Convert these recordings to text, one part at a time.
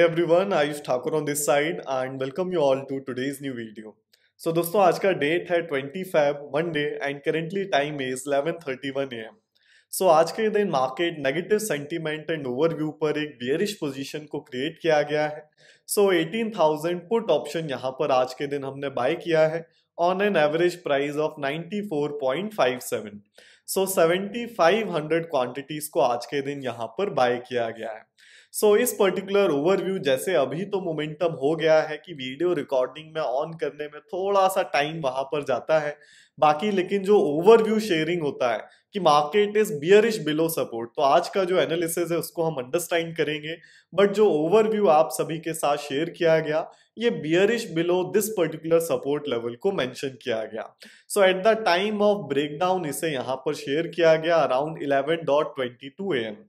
Every one Ayush Thakur on this side and welcome you all to today's new video so दोस्तों आज का date है twenty five Monday and currently time is eleven thirty one M so आज के दिन market negative sentiment and overview पर एक bearish position को क्रिएट किया गया है so eighteen thousand put option यहाँ पर आज के दिन हमने बाय किया है on an average price of ninety four point five seven so seventy five hundred quantities को आज के दिन यहाँ पर बाय किया गया है सो so, इस पर्टिकुलर ओवरव्यू जैसे अभी तो मोमेंटम हो गया है कि वीडियो रिकॉर्डिंग में ऑन करने में थोड़ा सा टाइम वहां पर जाता है बाकी लेकिन जो ओवरव्यू शेयरिंग होता है कि market is bearish below support तो आज का जो एनालिसिस है उसको हम अंडरस्टैंड करेंगे बट जो ओवरव्यू आप सभी के साथ शेयर किया गया ये bearish below this particular support level को मेंशन किया गया so at the time of breakdown इसे यहाँ पर शेयर किया गया around eleven dot twenty two A M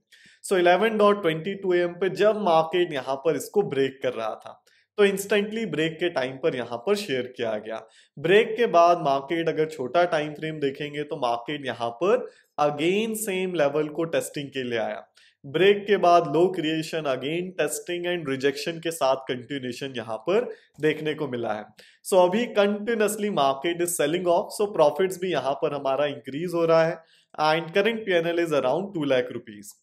so eleven dot twenty two M पे जब मार्केट यहाँ पर इसको ब्रेक कर रहा था तो इंस्टेंटली ब्रेक के टाइम पर यहाँ पर शेयर किया गया ब्रेक के बाद मार्केट अगर छोटा टाइम फ्रेम देखेंगे तो मार्केट यहाँ पर अगेन सेम लेवल को टेस्टिंग के लिए आया ब्रेक के बाद low creation again testing and rejection के साथ कंटिन्यूशन यहाँ पर देखने को मिला है सो so, अभी continuously market is selling off so profits भी यहाँ पर हमारा इंक्रीज हो रहा है and current P N L is around two lakh rupees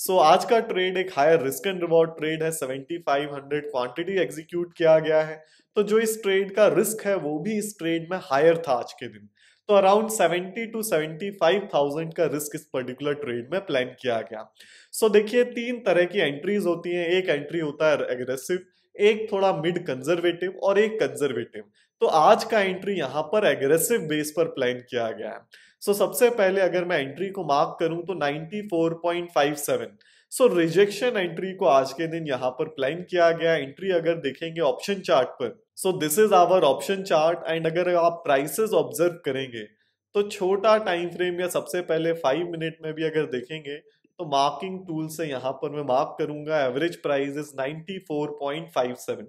so so, आज का ट्रेड एक higher risk and reward trade है 7500 क्वांटिटी एग्जीक्यूट किया गया है तो जो इस ट्रेड का रिस्क है वो भी इस ट्रेड में हायर था आज के दिन तो अराउंड 70 टू 75,000 का रिस्क इस पर्टिकुलर ट्रेड में प्लान किया गया सो so, देखिए तीन तरह की एंट्रीज होती हैं एक एंट्री होता है एग्रेसिव एक थोड़ा मिड कंजर्वेटिव और एक कंजर्वेटिव तो आज का एंट्री यहां पर एग्रेसिव बेस पर प्लान किया गया है सो so, सबसे पहले अगर मैं एंट्री को मार्क करूं तो 94.57 सो रिजेक्शन एंट्री को आज के दिन यहां पर प्लान किया गया एंट्री अगर देखेंगे ऑप्शन चार्ट पर so this is our option chart and अगर आप प्राइसेस ऑब्जर्व करेंगे तो छोटा टाइम फ्रेम या सबसे पहले फाइव मिनट में भी अगर देखेंगे तो मार्किंग टूल से यहाँ पर मैं मार्क करूंगा एवरेज प्राइस इज 94.57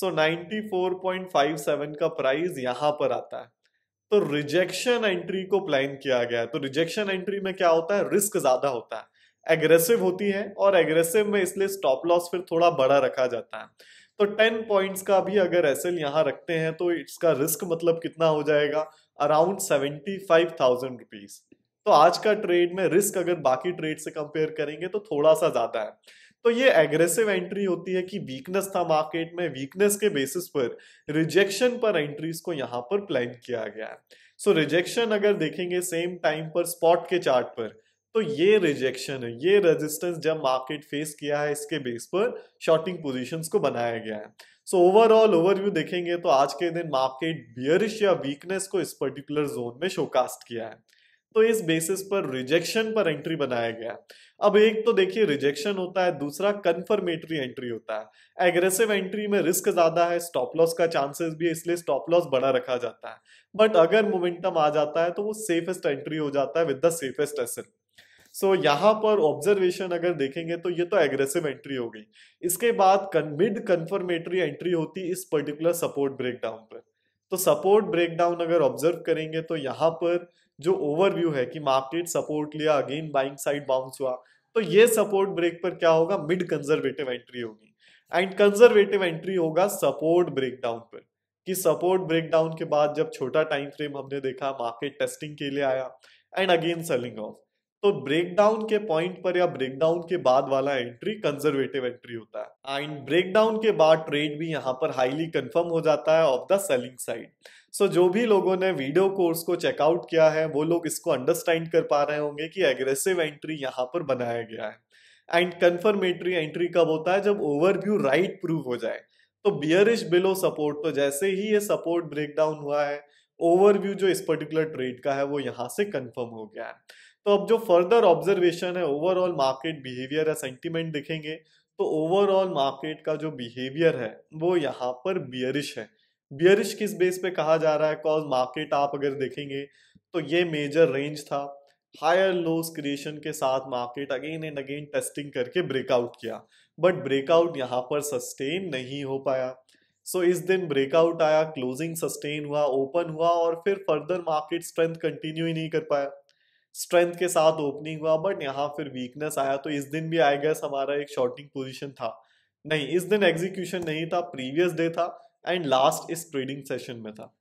सो 94.57 का प्राइस यहां पर आता है तो रिजेक्शन एंट्री को प्लान किया गया है तो रिजेक्शन एंट्री में क्या होता है रिस्क ज्यादा होता है एग्रेसिव होती है और एग्रेसिव में इसलिए स्टॉप लॉस फिर थोड़ा बड़ा रखा जाता है तो 10 पॉइंट्स का भी अगर एस एल यहाँ रखते हैं तो इसका रिस्क मतलब कितना हो जाएगा around seventy five thousand rupees तो आज का ट्रेड में रिस्क अगर बाकी ट्रेड से कंपेयर करेंगे तो थोड़ा सा ज्यादा है तो ये एग्रेसिव एंट्री होती है कि वीकनेस था मार्केट में वीकनेस के बेसिस पर रिजेक्शन पर एंट्रीज को यहाँ पर प्लान किया गया है सो रिजेक्शन अगर देखेंगे सेम टाइम पर स्पॉट के चार्ट पर तो ये रिजेक्शन है ये रेजिस्टेंस जब मार्केट फेस किया है इसके बेस पर शॉर्टिंग पोजीशंस को बनाया गया है सो ओवरऑल ओवरव्यू देखेंगे तो आज के दिन मार्केट बियरिश या वीकनेस को इस पर्टिकुलर जोन में शोकास्ट किया है तो इस बेसिस पर रिजेक्शन पर एंट्री बनाया गया अब एक तो देखिए रिजेक्शन होता है दूसरा कंफर्मेटरी एंट्री होता है एग्रेसिव एंट्री में रिस्क ज्यादा है स्टॉप लॉस का चांसेस भी है इसलिए स्टॉप लॉस बड़ा रखा जाता है बट अगर मोमेंटम आ जाता है तो वो सेफेस्ट एंट्री हो जाता है with the safest asset so so, यहाँ पर ऑब्जर्वेशन अगर देखेंगे तो ये तो एग्रेसिव एंट्री हो गई इसके बाद मिड कन्फर्मेटरी एंट्री होती इस पर्टिकुलर सपोर्ट ब्रेकडाउन पर तो सपोर्ट ब्रेकडाउन अगर ऑब्जर्व करेंगे तो यहाँ पर जो ओवरव्यू है कि मार्केट सपोर्ट लिया अगेन बाइंग साइड बाउंस हुआ तो ये सपोर्ट ब्रेक पर क्या होगा मिड कंजर्वेटिव एंट्री होगी एंड कंजर्वेटिव एंट्री होगा सपोर्ट ब्रेकडाउन पर कि सपोर्ट ब्रेकडाउन के बाद जब छोटा टाइम फ्रेम हमने देखा मार्केट टेस्टिंग के लिए आया एंड अगेन सेलिंग ऑफ तो ब्रेकडाउन के पॉइंट पर या ब्रेकडाउन के बाद वाला एंट्री कंजर्वेटिव एंट्री होता है एंड ब्रेकडाउन के बाद ट्रेड भी यहाँ पर हाईली कंफर्म हो जाता है of the selling side so so, जो भी लोगों ने वीडियो कोर्स को चेकआउट किया है वो लोग इसको अंडरस्टैंड कर पा रहे होंगे कि एग्रेसिव एंट्री यहाँ पर बनाया गया है एंड कन्फर्मेटरी एंट्री कब होता है जब ओवरव्यू राइट प्रूव हो जाए तो बियरिश बिलो सपोर्ट तो जैसे ही ये सपोर्ट ब्रेक डाउन हुआ है ओवरव्यू जो इस पर्टिकुलर ट्रेड का है वो यहाँ से कन्फर्म हो गया है तो अब जो फर्दर ऑब्जर्वेशन है ओवरऑल मार्केट बिहेवियर या सेंटिमेंट दिखेंगे तो ओवरऑल मार्केट का जो बिहेवियर है वो यहाँ पर बियरिश है बियरिश किस बेस पे कहा जा रहा है कॉज मार्केट आप अगर देखेंगे तो ये मेजर रेंज था हायर लोस क्रिएशन के साथ market again and again testing करके ब्रेकआउट किया बट ब्रेकआउट यहाँ पर सस्टेन नहीं हो पाया सो so, इस दिन ब्रेकआउट आया क्लोजिंग सस्टेन हुआ ओपन हुआ और फिर फर्दर मार्केट स्ट्रेंथ कंटिन्यू ही नहीं कर पाया स्ट्रेंथ के साथ ओपनिंग हुआ बट यहाँ फिर वीकनेस आया तो इस दिन भी आई गैस हमारा एक शॉर्टिंग पोजिशन था नहीं इस दिन एग्जीक्यूशन नहीं था प्रीवियस डे था एंड लास्ट इस ट्रेडिंग सेशन में था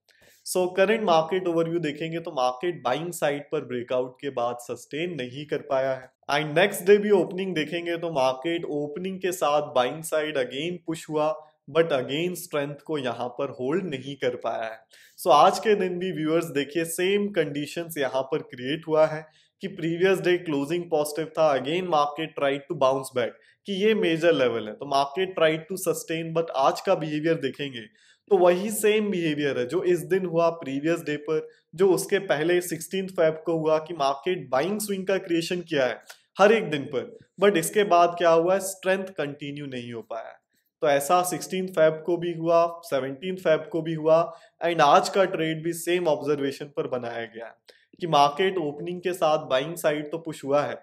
सो करंट मार्केट ओवरव्यू देखेंगे तो मार्केट बाइंग साइड पर ब्रेकआउट के बाद सस्टेन नहीं कर पाया है एंड नेक्स्ट डे भी ओपनिंग देखेंगे तो मार्केट ओपनिंग के साथ बाइंग साइड अगेन पुश हुआ बट अगेन स्ट्रेंथ को यहाँ पर होल्ड नहीं कर पाया है सो so, आज के दिन भी व्यूअर्स देखिए सेम कंडीशंस यहाँ पर क्रिएट हुआ है कि प्रीवियस डे क्लोजिंग पॉजिटिव था again market tried to bounce back कि ये मेजर लेवल है तो market tried to sustain but आज का बिहेवियर देखेंगे तो वही सेम बिहेवियर है जो इस दिन हुआ प्रीवियस डे पर जो उसके पहले सिक्सटीन फेब को हुआ कि मार्केट बाइंग स्विंग का क्रिएशन किया है हर एक दिन पर बट इसके बाद क्या हुआ है स्ट्रेंथ कंटिन्यू नहीं हो पाया तो ऐसा सिक्सटीन फेब को भी हुआ सेवनटीन फेब को भी हुआ एंड आज का ट्रेड भी सेम ऑब्जर्वेशन पर बनाया गया है कि मार्केट ओपनिंग के साथ बाइंग साइड तो पुश हुआ है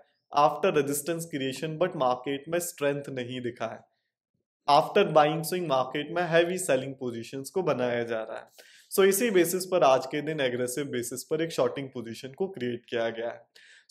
after resistance creation but market में स्ट्रेंथ नहीं दिखा है आफ्टर बाइंग स्विंग मार्केट में हैवी सेलिंग पोजिशन को बनाया जा रहा है सो so, इसी बेसिस पर आज के दिन एग्रेसिव बेसिस पर एक शॉर्टिंग पोजिशन को क्रिएट किया गया है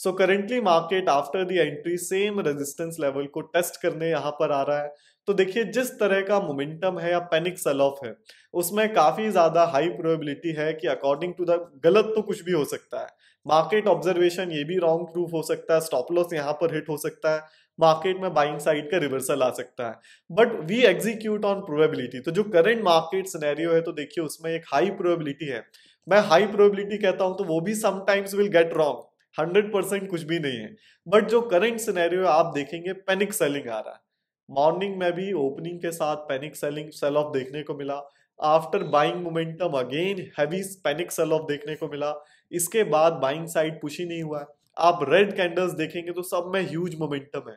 so currently market after the entry same resistance level को टेस्ट करने यहाँ पर आ रहा है तो देखिए जिस तरह का मोमेंटम है या पैनिक सेल ऑफ है उसमें काफ़ी ज़्यादा हाई प्रोबेबिलिटी है कि अकॉर्डिंग टू द गलत तो कुछ भी हो सकता है मार्केट ऑब्जर्वेशन ये भी रॉन्ग प्रूफ हो सकता है स्टॉप लॉस यहाँ पर हिट हो सकता है मार्केट में बाइंग साइड का रिवर्सल आ सकता है but we execute on probability तो जो करेंट मार्केट सिनेरियो है तो देखिए उसमें एक हाई प्रोबेबिलिटी है मैं हाई प्रोबेबिलिटी कहता हूं तो वो भी sometimes will get wrong hundred percent कुछ भी नहीं है बट जो करेंट सिनेरियो आप देखेंगे पैनिक सेलिंग आ रहा है मॉर्निंग में भी ओपनिंग के साथ पैनिक सेलिंग सेल ऑफ देखने को मिला after buying momentum again heavy panic sell off देखने को मिला इसके बाद बाइंग साइड पुश ही नहीं हुआ आप रेड कैंडल्स देखेंगे तो सब में ह्यूज मोमेंटम है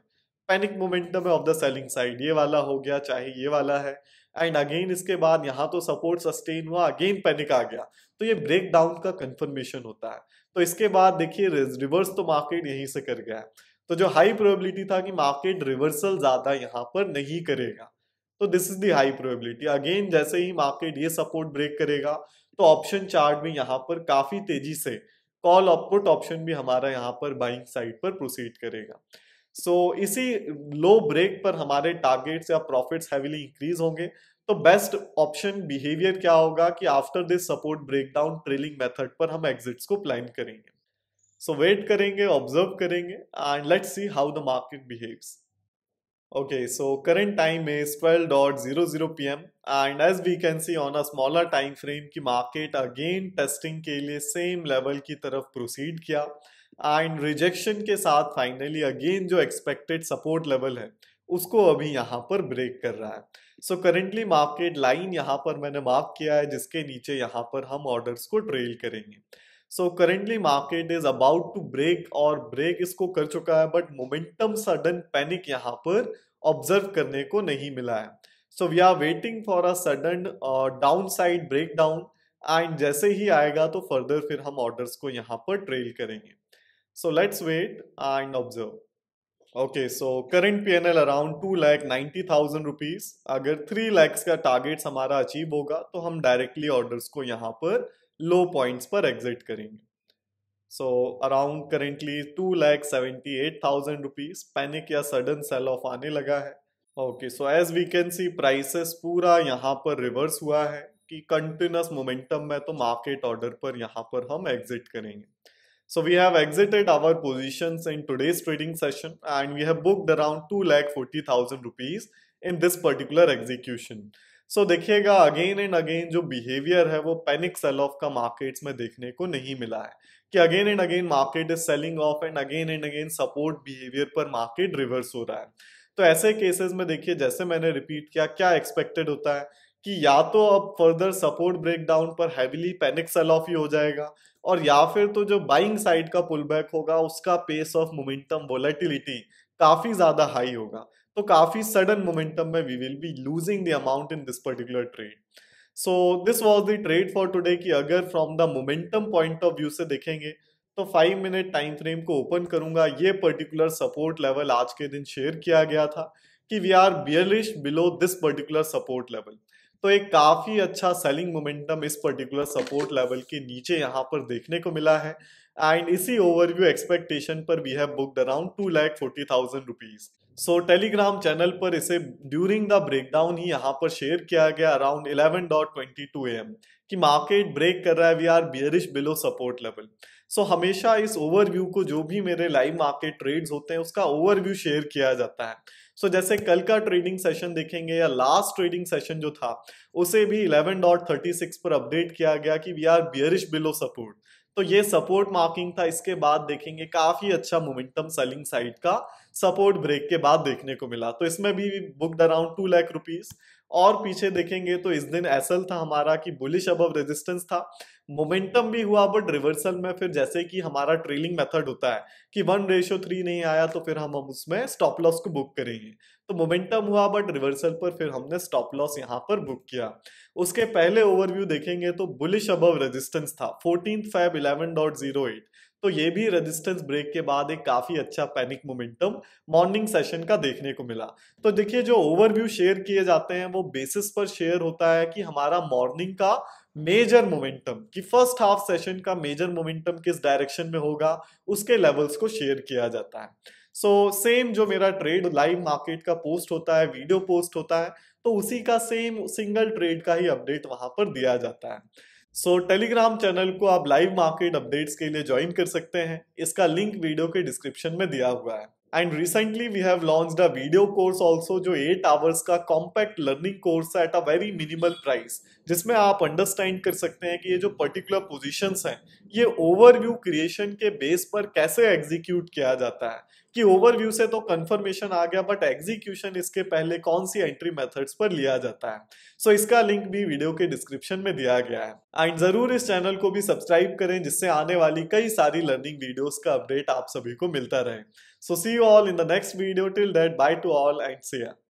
पैनिक मोमेंटम है ऑफ द सेलिंग साइड ये वाला हो गया चाहे ये वाला है एंड अगेन इसके बाद यहाँ तो सपोर्ट सस्टेन हुआ अगेन पैनिक आ गया तो ये ब्रेक डाउन का कंफर्मेशन होता है तो इसके बाद देखिए रिवर्स तो मार्केट यहीं से कर गया है तो जो हाई प्रोबेबिलिटी था कि मार्केट रिवर्सल ज़्यादा यहाँ पर नहीं करेगा तो this is the high probability again जैसे ही मार्केट ये सपोर्ट ब्रेक करेगा तो ऑप्शन चार्ट में यहाँ पर काफ़ी तेजी से कॉल ऑपपुट ऑप्शन भी हमारा यहाँ पर बाइंग साइड पर प्रोसीड करेगा सो so, इसी लो ब्रेक पर हमारे टारगेट्स या प्रॉफिट्स हैविली इंक्रीज होंगे तो बेस्ट ऑप्शन बिहेवियर क्या होगा कि after this support breakdown trailing method पर हम एग्जिट्स को प्लान करेंगे सो वेट करेंगे ऑब्जर्व करेंगे and let's see how the market behaves okay so current time is twelve dot zero zero P M and as we can see on a smaller time frame की market again testing के लिए same level की तरफ proceed किया and rejection के साथ finally again जो expected support level है उसको अभी यहाँ पर ब्रेक कर रहा है सो करेंटली मार्केट लाइन यहाँ पर मैंने मार्क किया है जिसके नीचे यहाँ पर हम ऑर्डर्स को ट्रेल करेंगे so currently market is about to break और ब्रेक इसको कर चुका है बट मोमेंटम सडन पैनिक यहाँ पर ऑब्जर्व करने को नहीं मिला है so we are waiting for a sudden down side break down and जैसे ही आएगा तो फर्दर फिर हम ऑर्डर्स को यहाँ पर ट्रेल करेंगे so let's wait and observe okay so current P N L around two lakh ninety thousand rupees अगर थ्री लैक्स का टारगेट हमारा अचीव होगा तो हम डायरेक्टली ऑर्डर्स को यहाँ पर लो पॉइंट्स पर एग्जिट करेंगे so around currently two lakh seventy eight thousand rupees panic या सडन सेल ऑफ आने लगा है okay so as we can see prices पूरा यहाँ पर रिवर्स हुआ है कि कंटिन्यूस मोमेंटम में तो मार्केट ऑर्डर पर यहाँ पर हम एग्जिट करेंगे so we have exited our position in today's trading session and we have and around two booked forty thousand rupees in this particular execution so so, देखिएगा again and again जो behaviour है वो panic sell off का markets में देखने को नहीं मिला है कि again and again market is selling off and again and again support behaviour पर मार्केट रिवर्स हो रहा है तो ऐसे केसेस में देखिए जैसे मैंने रिपीट किया क्या एक्सपेक्टेड होता है कि या तो अब फर्दर सपोर्ट ब्रेकडाउन पर हैविली पैनिक सेल ऑफ ही हो जाएगा और या फिर तो जो बाइंग साइड का पुल बैक होगा उसका पेस ऑफ मोमेंटम वोलेटिलिटी काफी ज्यादा हाई होगा तो काफी सडन मोमेंटम में we will be losing the amount in this particular trade so this was the trade for today की अगर from the momentum point of view से देखेंगे तो फाइव मिनट टाइम फ्रेम को ओपन करूंगा ये पर्टिकुलर सपोर्ट लेवल आज के दिन शेयर किया गया था कि we are bearish below this particular support level तो एक काफी अच्छा सेलिंग मोमेंटम इस पर्टिकुलर सपोर्ट लेवल के नीचे यहाँ पर देखने को मिला है एंड इसी ओवरव्यू एक्सपेक्टेशन पर we have booked around two lakh forty thousand rupees so Telegram channel पर इसे ड्यूरिंग द ब्रेकडाउन ही यहाँ पर शेयर किया गया around eleven dot twenty M कि मार्केट ब्रेक कर रहा है we are bearish below support level so हमेशा इस ओवरव्यू को जो भी मेरे लाइव मार्केट ट्रेड्स होते हैं उसका ओवरव्यू शेयर किया जाता है सो so, जैसे कल का ट्रेडिंग सेशन देखेंगे या लास्ट ट्रेडिंग सेशन जो था उसे भी 11.36 पर अपडेट किया गया कि we are bearish below support तो ये सपोर्ट मार्किंग था इसके बाद देखेंगे काफी अच्छा मोमेंटम सेलिंग साइड का सपोर्ट ब्रेक के बाद देखने को मिला तो इसमें भी booked around two lakh rupees और पीछे देखेंगे तो इस दिन एसल था हमारा कि बुलिश अबव रेजिस्टेंस था मोमेंटम भी हुआ बट रिवर्सल में फिर जैसे कि हमारा ट्रेलिंग मेथड होता है कि वन रेशो थ्री नहीं आया तो फिर हम हम उसमें स्टॉप लॉस को बुक करेंगे तो मोमेंटम हुआ बट रिवर्सल पर फिर हमने स्टॉप लॉस यहाँ पर बुक किया उसके पहले ओवरव्यू देखेंगे तो बुलिश अबव रेजिस्टेंस था fourteen five eleven dot zero eight तो ये भी रेजिस्टेंस ब्रेक के बाद एक काफी अच्छा पैनिक मोमेंटम मॉर्निंग सेशन का देखने को मिला तो देखिए जो ओवरव्यू शेयर किए जाते हैं वो बेसिस पर शेयर होता है कि हमारा मॉर्निंग का मेजर मोमेंटम कि फर्स्ट हाफ सेशन का मेजर मोमेंटम किस डायरेक्शन में होगा उसके लेवल्स को शेयर किया जाता है सो so, सेम जो मेरा ट्रेड लाइव मार्केट का पोस्ट होता है वीडियो पोस्ट होता है तो उसी का सेम सिंगल ट्रेड का ही अपडेट वहां पर दिया जाता है सो so, टेलीग्राम चैनल को आप लाइव मार्केट अपडेट्स के लिए ज्वाइन कर सकते हैं इसका लिंक वीडियो के डिस्क्रिप्शन में दिया हुआ है and recently we have launch a video course also जो एट आवर्स का कॉम्पैक्ट लर्निंग कोर्स है at a very minimal price जिसमें आप अंडरस्टैंड कर सकते हैं कि ये जो पर्टिकुलर पोजीशंस हैं ये ओवरव्यू क्रिएशन के बेस पर कैसे एग्जीक्यूट किया जाता है कि ओवरव्यू से तो कंफर्मेशन आ गया बट एग्जीक्यूशन इसके पहले कौन सी एंट्री मेथड्स पर लिया जाता है सो so, इसका लिंक भी वीडियो के डिस्क्रिप्शन में दिया गया है एंड जरूर इस चैनल को भी सब्सक्राइब करें जिससे आने वाली कई सारी लर्निंग वीडियोस का अपडेट आप सभी को मिलता रहे So see you all in the next video. Till then, bye to all and see ya.